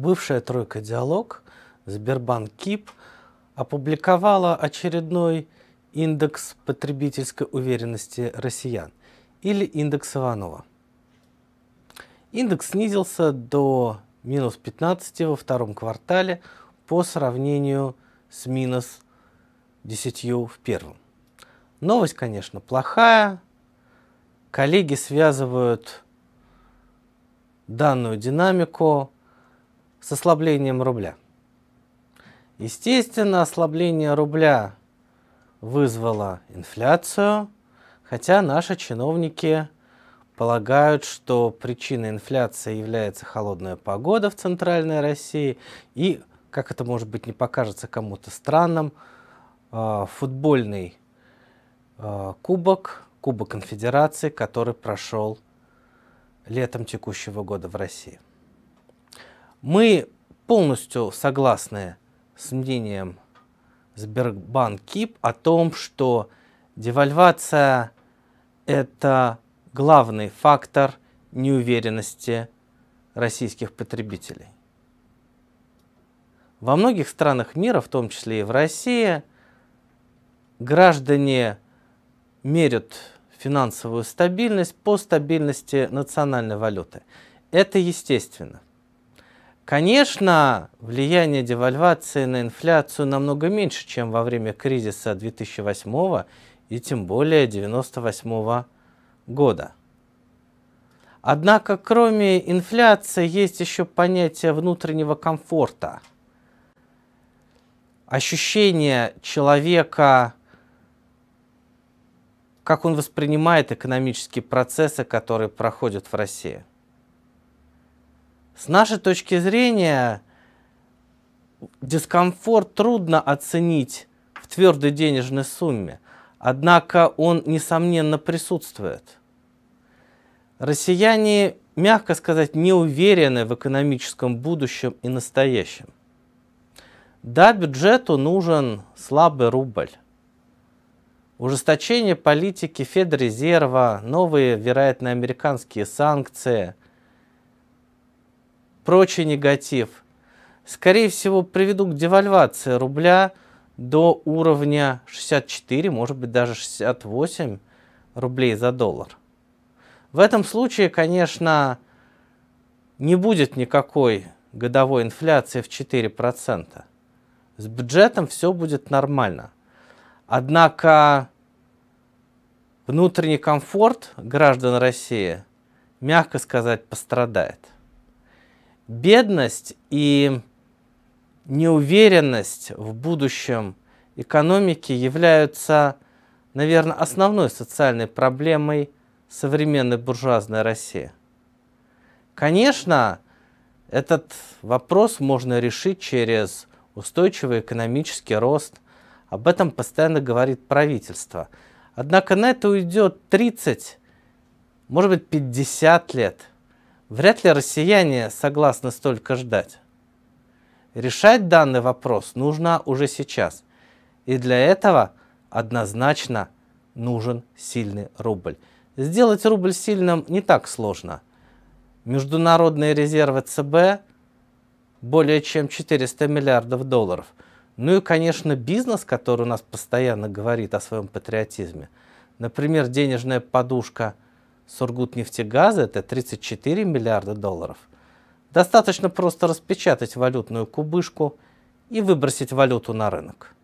бывшая тройка «Диалог», Сбербанк КИП опубликовала очередной индекс потребительской уверенности россиян или индекс Иванова. Индекс снизился до минус 15 во втором квартале по сравнению с минус 10 в первом. Новость, конечно, плохая. Коллеги связывают данную динамику с ослаблением рубля. Естественно, ослабление рубля вызвало инфляцию, хотя наши чиновники полагают, что причиной инфляции является холодная погода в центральной России и, как это может быть не покажется кому-то странным, а, футбольный а, кубок, Кубок Конфедерации, который прошел летом текущего года в России. Мы полностью согласны с мнением Сбербанк КИП о том, что девальвация – это главный фактор неуверенности российских потребителей. Во многих странах мира, в том числе и в России, граждане мерят финансовую стабильность по стабильности национальной валюты. Это естественно. Конечно, влияние девальвации на инфляцию намного меньше, чем во время кризиса 2008 и тем более 1998 года. Однако, кроме инфляции, есть еще понятие внутреннего комфорта. Ощущение человека, как он воспринимает экономические процессы, которые проходят в России. С нашей точки зрения, дискомфорт трудно оценить в твердой денежной сумме, однако он, несомненно, присутствует. Россияне, мягко сказать, не уверены в экономическом будущем и настоящем. Да, бюджету нужен слабый рубль. Ужесточение политики Федрезерва, новые, вероятно, американские санкции – прочий негатив, скорее всего, приведут к девальвации рубля до уровня 64, может быть, даже 68 рублей за доллар. В этом случае, конечно, не будет никакой годовой инфляции в 4%. С бюджетом все будет нормально. Однако внутренний комфорт граждан России, мягко сказать, пострадает бедность и неуверенность в будущем экономики являются, наверное, основной социальной проблемой современной буржуазной России. Конечно, этот вопрос можно решить через устойчивый экономический рост. Об этом постоянно говорит правительство. Однако на это уйдет 30, может быть 50 лет – Вряд ли россияне согласны столько ждать. Решать данный вопрос нужно уже сейчас. И для этого однозначно нужен сильный рубль. Сделать рубль сильным не так сложно. Международные резервы ЦБ более чем 400 миллиардов долларов. Ну и, конечно, бизнес, который у нас постоянно говорит о своем патриотизме. Например, денежная подушка – Сургутнефтегаза – это 34 миллиарда долларов. Достаточно просто распечатать валютную кубышку и выбросить валюту на рынок.